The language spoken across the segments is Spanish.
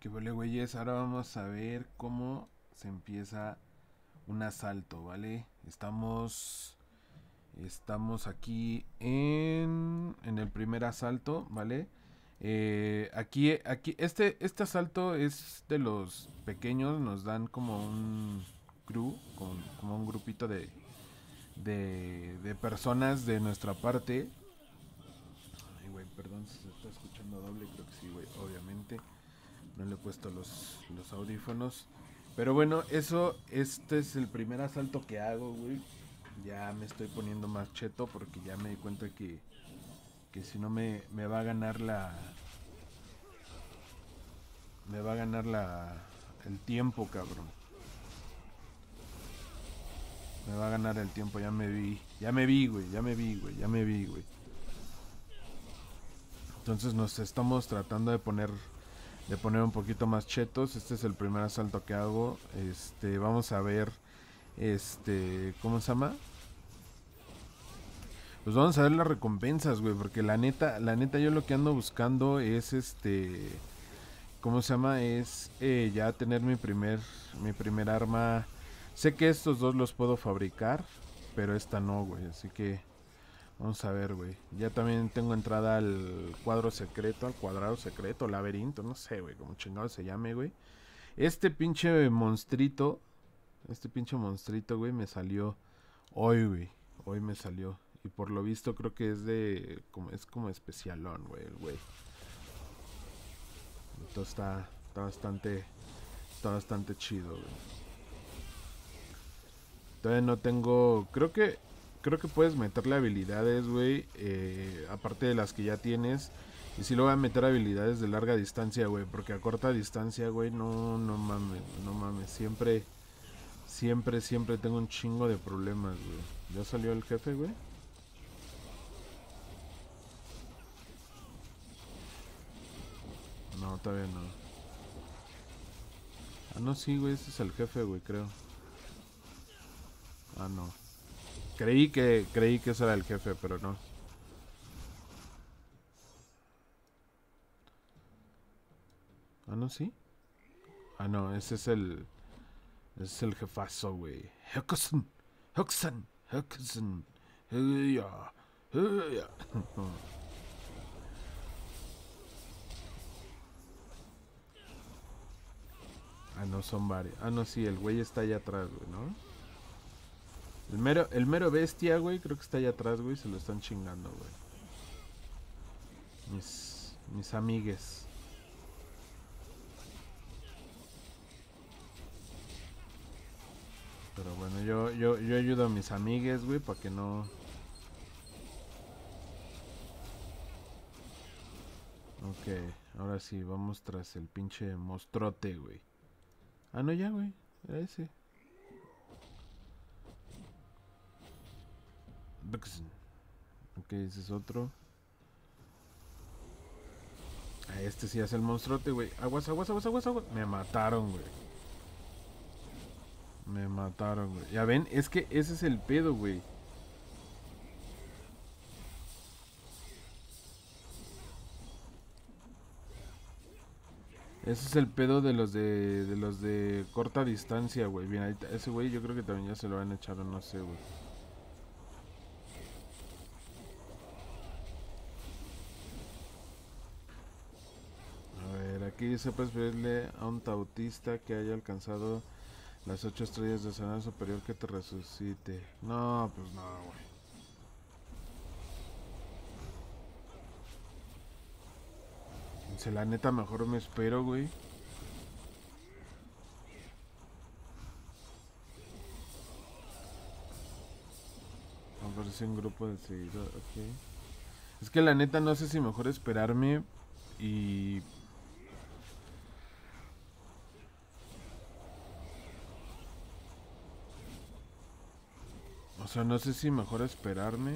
Que vale, güeyes. Ahora vamos a ver cómo se empieza un asalto, ¿vale? Estamos. Estamos aquí en, en el primer asalto, ¿vale? Eh, aquí, aquí, este, este asalto es de los pequeños, nos dan como un crew, como, un grupito de, de, de, personas de nuestra parte. Ay, güey, perdón se está escuchando doble, creo que sí, güey, obviamente. No le he puesto los, audífonos. Pero bueno, eso, este es el primer asalto que hago, güey. Ya me estoy poniendo más cheto porque ya me di cuenta que, que si no me, me va a ganar la... Me va a ganar la... El tiempo, cabrón. Me va a ganar el tiempo, ya me vi. Ya me vi, güey, ya me vi, güey, ya me vi, güey. Entonces nos estamos tratando de poner de poner un poquito más chetos. Este es el primer asalto que hago. Este, vamos a ver. Este, ¿cómo se llama? Pues vamos a ver las recompensas, güey. Porque la neta, la neta, yo lo que ando buscando es este. ¿Cómo se llama? Es eh, ya tener mi primer, mi primer arma. Sé que estos dos los puedo fabricar, pero esta no, güey. Así que Vamos a ver, güey. Ya también tengo entrada al cuadro secreto, al cuadrado secreto, laberinto, no sé, güey, como chingado se llame, güey. Este pinche monstrito, este pinche monstrito, güey, me salió hoy, güey. Hoy me salió. Y por lo visto creo que es de, como, es como especialón, güey, Entonces está, está bastante, está bastante chido, güey. Todavía no tengo, creo que creo que puedes meterle habilidades, güey. Eh, aparte de las que ya tienes. Y si sí lo voy a meter habilidades de larga distancia, güey. Porque a corta distancia, güey, no, no mames, no mames. Siempre, siempre, siempre tengo un chingo de problemas, güey. ¿Ya salió el jefe, güey? No, todavía no. Ah, no, sí, güey, ese es el jefe, güey, creo. Ah, no. Creí que, creí que ese era el jefe, pero no. Ah, no, sí. Ah, no, ese es el. Ese es el jefazo, güey. Hexen. Hexen. Hexen. Ya, ya. Ah, no, son varios. Ah, no, sí, el güey está allá atrás, güey, ¿no? El mero, el mero bestia, güey, creo que está allá atrás, güey. Se lo están chingando, güey. Mis, mis amigues. Pero bueno, yo, yo, yo ayudo a mis amigues, güey, para que no... Ok, ahora sí, vamos tras el pinche mostrote, güey. Ah, no, ya, güey. Ahí sí Ok, ese es otro. Ah, este sí es el monstruote, güey. Aguas, aguas, aguas, aguas, Me mataron, güey. Me mataron, güey. Ya ven, es que ese es el pedo, güey. Ese es el pedo de los de, de los de corta distancia, güey. Bien, ahí, ese güey yo creo que también ya se lo van a echar no sé, güey. Y sepas pues, verle a un tautista que haya alcanzado las ocho estrellas de sanidad superior que te resucite. No, pues no, güey. Se la neta mejor me espero, güey. Aparece un grupo de seguidores, ok. Es que la neta no sé si mejor esperarme y O sea, no sé si mejor esperarme.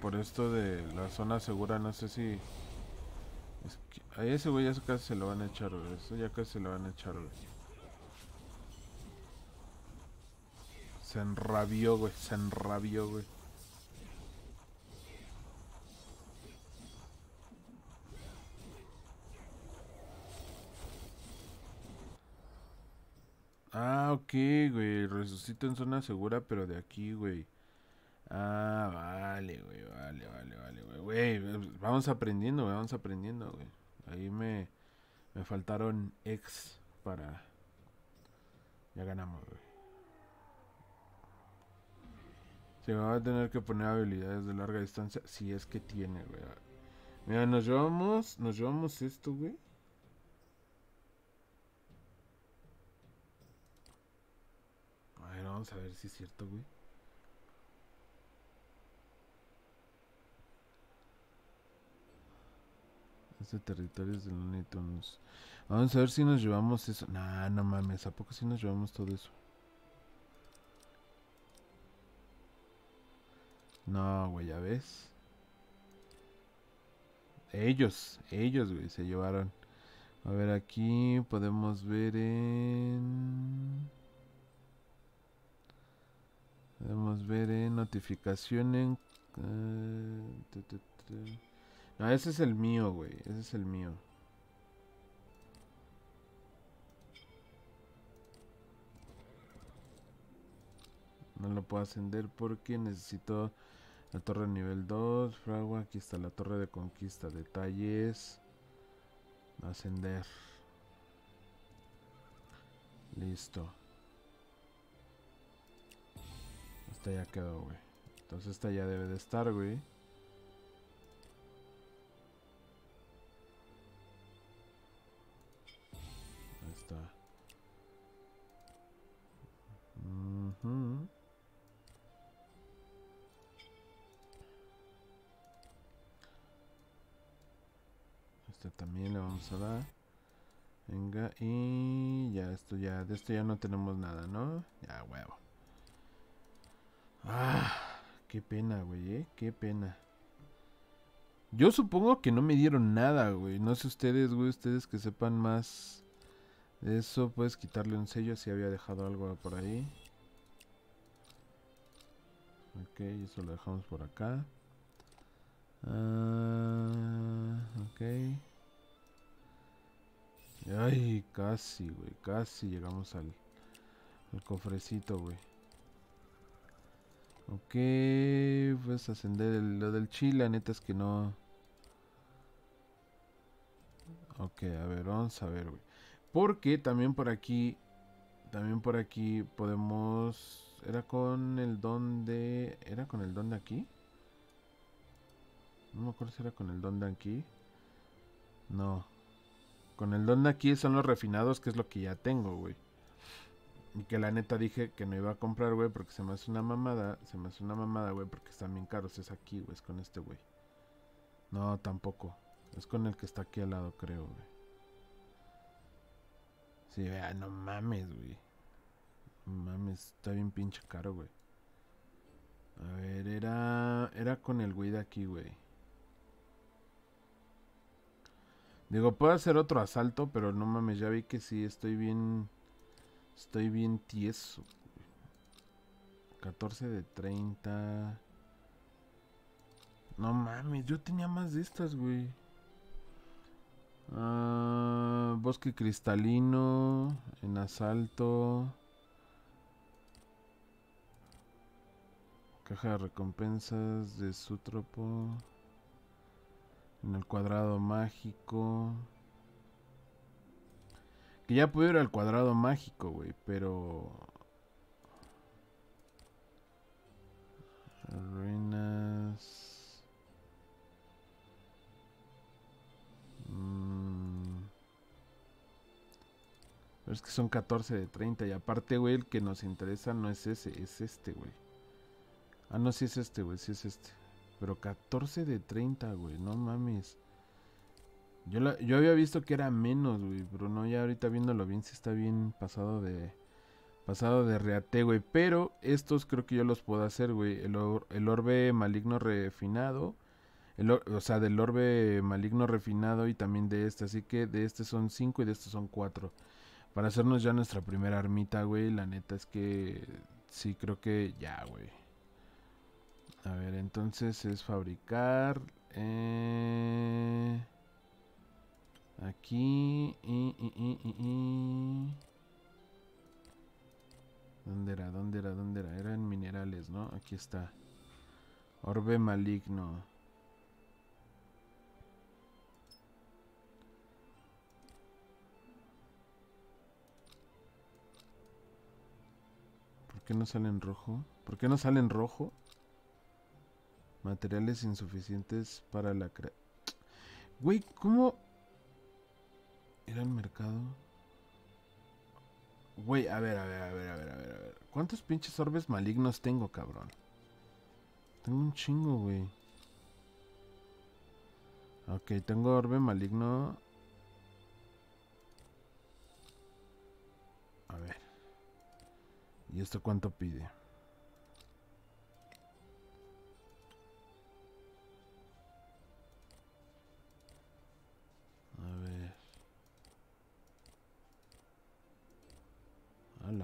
Por esto de la zona segura, no sé si... a ese güey ya casi se lo van a echar, Eso ya casi se lo van a echar, güey. Se enrabió, güey. Se enrabió, güey. Ah, ok, güey. resucito en zona segura, pero de aquí, güey. Ah, vale, güey, vale, vale, vale, güey. güey pues, vamos aprendiendo, güey, vamos aprendiendo, güey. Ahí me, faltaron X para... Ya ganamos, güey. Se va a tener que poner habilidades de larga distancia, si es que tiene, güey. Mira, nos llevamos, nos llevamos esto, güey. vamos a ver si es cierto, güey. Este territorio es de los Vamos a ver si nos llevamos eso. Nah, no mames, ¿a poco si nos llevamos todo eso? No, güey, ya ves. Ellos, ellos, güey, se llevaron. A ver, aquí podemos ver en... Podemos ver en notificaciones. Eh, no, ese es el mío, güey. Ese es el mío. No lo puedo ascender porque necesito la torre nivel 2. Fragua, aquí está la torre de conquista. Detalles. Ascender. Listo. ya quedó, güey. Entonces esta ya debe de estar, güey. Ahí está. Esta también le vamos a dar. Venga, y ya esto ya, de esto ya no tenemos nada, ¿no? Ya huevo. Ah, qué pena, güey, ¿eh? Qué pena. Yo supongo que no me dieron nada, güey. No sé ustedes, güey, ustedes que sepan más de eso. Puedes quitarle un sello si había dejado algo por ahí. Ok, eso lo dejamos por acá. Ah, ok. Ay, casi, güey. Casi llegamos al, al cofrecito, güey. Ok, pues ascender lo del chile, la neta es que no... Ok, a ver, vamos a ver, güey. Porque también por aquí, también por aquí podemos... Era con el don de... ¿Era con el don de aquí? No me acuerdo si era con el don de aquí. No. Con el don de aquí son los refinados, que es lo que ya tengo, güey. Que la neta dije que no iba a comprar, güey, porque se me hace una mamada. Se me hace una mamada, güey, porque están bien caros. Es aquí, güey, es con este, güey. No, tampoco. Es con el que está aquí al lado, creo, güey. Sí, vea, ah, no mames, güey. No mames, está bien pinche caro, güey. A ver, era. Era con el güey de aquí, güey. Digo, puedo hacer otro asalto, pero no mames, ya vi que sí, estoy bien. Estoy bien tieso. 14 de 30. No mames, yo tenía más de estas, güey. Ah, bosque cristalino. En asalto. Caja de recompensas de su En el cuadrado mágico. Que ya pude ir al cuadrado mágico, güey, pero... Ruinas... Pero mm, es que son 14 de 30 y aparte, güey, el que nos interesa no es ese, es este, güey. Ah, no, sí es este, güey, sí es este. Pero 14 de 30, güey, no mames. Yo, había visto que era menos, güey, pero no, ya ahorita viéndolo bien, sí está bien pasado de... Pasado de reate, güey. Pero estos creo que yo los puedo hacer, güey. El, orbe maligno refinado. El o sea, del orbe maligno refinado y también de este. Así que de este son 5 y de este son 4. Para hacernos ya nuestra primera armita, güey. La neta es que sí, creo que ya, güey. A ver, entonces es fabricar. Eh... Aquí. ¿Dónde era? ¿Dónde era? ¿Dónde era? Eran minerales, ¿no? Aquí está. Orbe maligno. ¿Por qué no salen rojo? ¿Por qué no salen rojo? Materiales insuficientes para la cre... Güey, ¿cómo Ir al mercado. Güey, a ver, a ver, a ver, a ver, a ver, a ver. ¿Cuántos pinches orbes malignos tengo, cabrón? Tengo un chingo, güey. Ok, tengo orbe maligno. A ver. ¿Y esto cuánto pide?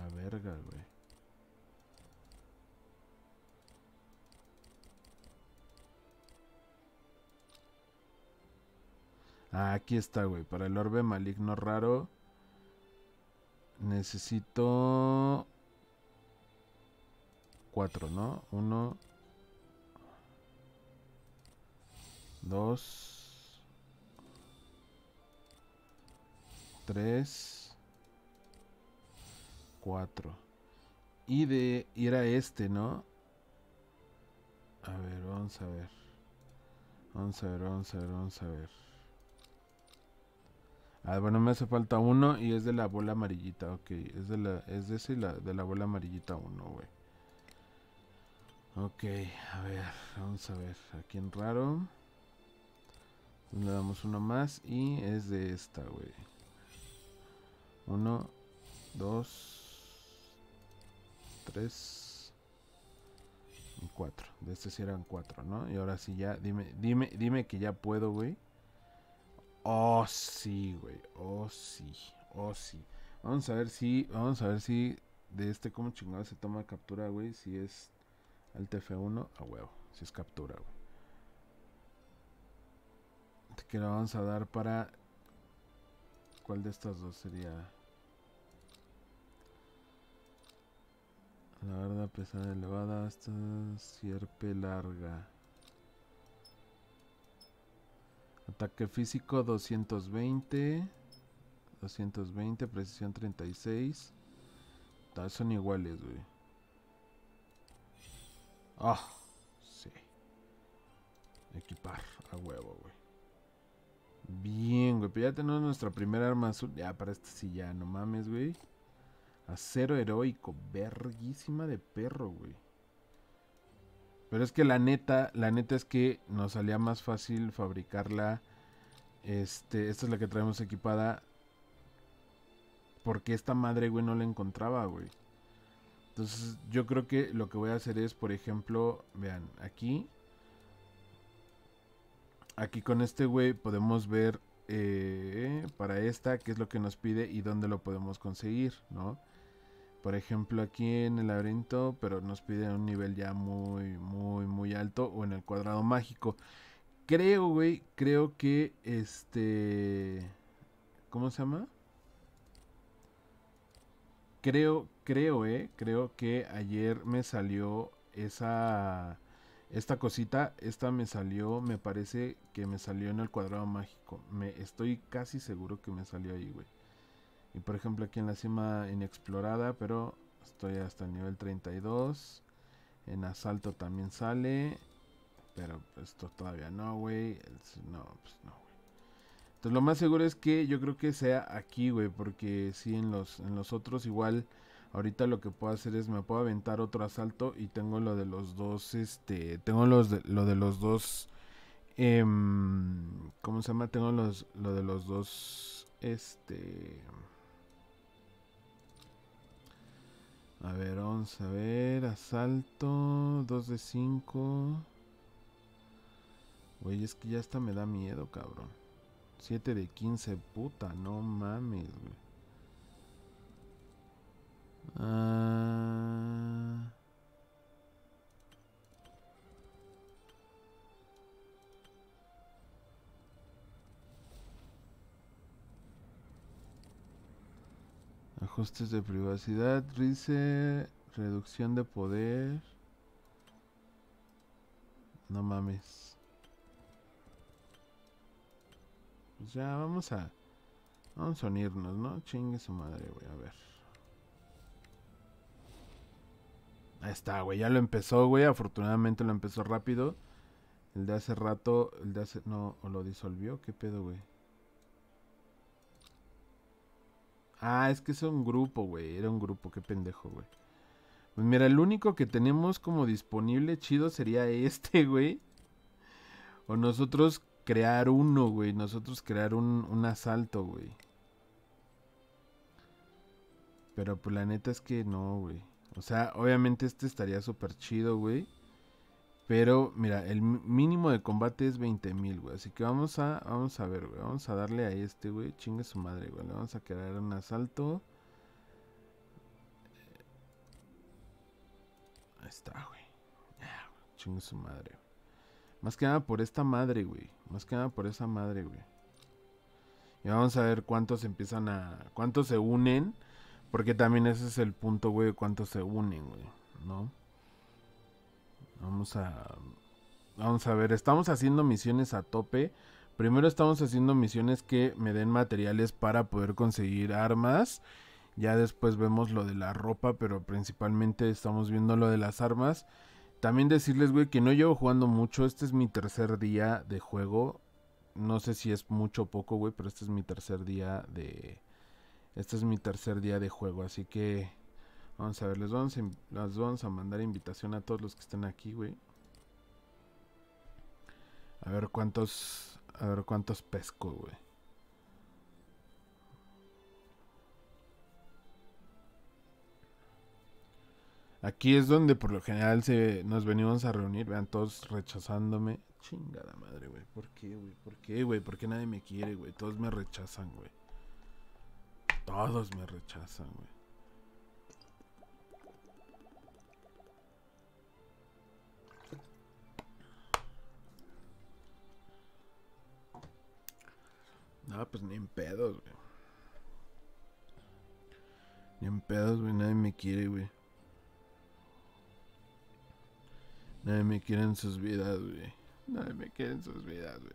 la verga, güey. Ah, aquí está, güey. Para el orbe maligno raro. Necesito... Cuatro, ¿no? Uno. Dos. Tres. 4. Y de ir a este, ¿no? A ver, vamos a ver. Vamos a ver, vamos a ver, vamos a ver. Ah, bueno, me hace falta uno y es de la bola amarillita, ok. Es de la, es de ese la, de la bola amarillita uno, güey. Ok, a ver, vamos a ver. Aquí en raro. Le damos uno más y es de esta, güey. Uno, dos, 3 y 4. De este sí eran cuatro, ¿no? Y ahora sí ya, dime, dime, dime que ya puedo, güey. Oh, sí, güey. Oh, sí. Oh, sí. Vamos a ver si, vamos a ver si de este cómo chingada se toma captura, güey. Si es al TF1, a huevo. Si es captura, güey. Que la vamos a dar para... ¿Cuál de estas dos sería? La verdad pesada elevada hasta cierpe larga. Ataque físico 220. 220, precisión 36. son iguales, güey. Ah, oh, sí. Equipar a huevo, güey. Bien, güey. Pero ya tenemos nuestra primera arma azul. Ya, para este sí, ya, no mames, güey. Acero heroico, verguísima de perro, güey. Pero es que la neta, la neta es que nos salía más fácil fabricarla. Este, esta es la que traemos equipada. Porque esta madre, güey, no la encontraba, güey. Entonces, yo creo que lo que voy a hacer es, por ejemplo, vean, aquí. Aquí con este güey podemos ver eh, para esta qué es lo que nos pide y dónde lo podemos conseguir, ¿no? Por ejemplo, aquí en el laberinto, pero nos pide un nivel ya muy, muy, muy alto. O en el cuadrado mágico. Creo, güey, creo que este... ¿Cómo se llama? Creo, creo, eh, creo que ayer me salió esa... Esta cosita, esta me salió, me parece que me salió en el cuadrado mágico. Me estoy casi seguro que me salió ahí, güey. Y por ejemplo aquí en la cima inexplorada, pero estoy hasta el nivel 32. En asalto también sale. Pero esto todavía no, güey. No, pues no, güey. Entonces lo más seguro es que yo creo que sea aquí, güey. Porque si sí, en los, en los otros igual... Ahorita lo que puedo hacer es me puedo aventar otro asalto y tengo lo de los dos, este, tengo los lo de los dos, em, ¿cómo se llama? Tengo los, lo de los dos, este, A ver, 11, a ver. Asalto. 2 de 5. Güey, es que ya hasta me da miedo, cabrón. 7 de 15, puta. No mames, güey. Ah... Ajustes de privacidad, dice reducción de poder. No mames. Pues ya, vamos a... Vamos a unirnos, ¿no? Chingue su madre, güey. A ver. Ahí está, güey. Ya lo empezó, güey. Afortunadamente lo empezó rápido. El de hace rato, el de hace... No, o lo disolvió. ¿Qué pedo, güey? Ah, es que es un grupo, güey. Era un grupo, qué pendejo, güey. Pues mira, el único que tenemos como disponible chido sería este, güey. O nosotros crear uno, güey. Nosotros crear un, asalto, güey. Pero pues la neta es que no, güey. O sea, obviamente este estaría súper chido, güey. Pero, mira, el mínimo de combate es 20.000, güey. Así que vamos a, vamos a ver, güey. Vamos a darle a este, güey. Chingue su madre, güey. Le vamos a crear un asalto. Ahí está, güey. chingue su madre. Más que nada por esta madre, güey. Más que nada por esa madre, güey. Y vamos a ver cuántos empiezan a... Cuántos se unen. Porque también ese es el punto, güey. Cuántos se unen, güey. ¿No? Vamos a... Vamos a ver, estamos haciendo misiones a tope. Primero estamos haciendo misiones que me den materiales para poder conseguir armas. Ya después vemos lo de la ropa, pero principalmente estamos viendo lo de las armas. También decirles, güey, que no llevo jugando mucho. Este es mi tercer día de juego. No sé si es mucho o poco, güey, pero este es mi tercer día de... Este es mi tercer día de juego, así que... Vamos a ver, les vamos a, vamos a mandar invitación a todos los que estén aquí, güey. A ver cuántos. A ver cuántos pesco, güey. Aquí es donde por lo general se, nos venimos a reunir. Vean, todos rechazándome. Chingada madre, güey. ¿Por qué, güey? ¿Por qué, güey? ¿Por qué nadie me quiere, güey? Todos me rechazan, güey. Todos me rechazan, güey. pues ni en pedos, güey. Ni en pedos, güey. Nadie me quiere, güey. Nadie me quiere en sus vidas, güey. Nadie me quiere en sus vidas, güey.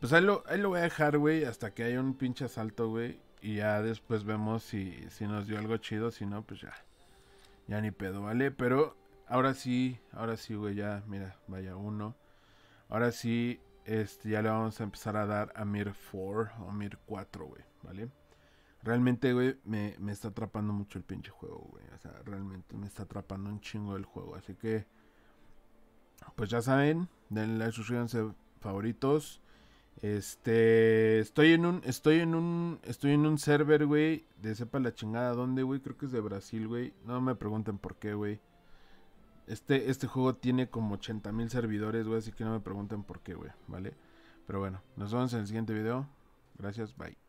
Pues ahí lo, ahí lo voy a dejar, güey, hasta que haya un pinche asalto, güey. Y ya después vemos si, si nos dio algo chido, si no, pues ya. Ya ni pedo, ¿vale? Pero ahora sí, ahora sí, güey, ya, mira, vaya uno. Ahora sí, este, ya le vamos a empezar a dar a Mir 4 o Mir 4, güey, ¿vale? Realmente, güey, me, está atrapando mucho el pinche juego, güey. O sea, realmente me está atrapando un chingo el juego. Así que, pues ya saben, denle like, suscríbanse favoritos. Este, estoy en un, estoy en un, estoy en un server, güey, de sepa la chingada dónde, güey, creo que es de Brasil, güey. No me pregunten por qué, güey. Este, este juego tiene como 80 mil servidores, güey, así que no me pregunten por qué, güey, ¿vale? Pero bueno, nos vemos en el siguiente video. Gracias, bye.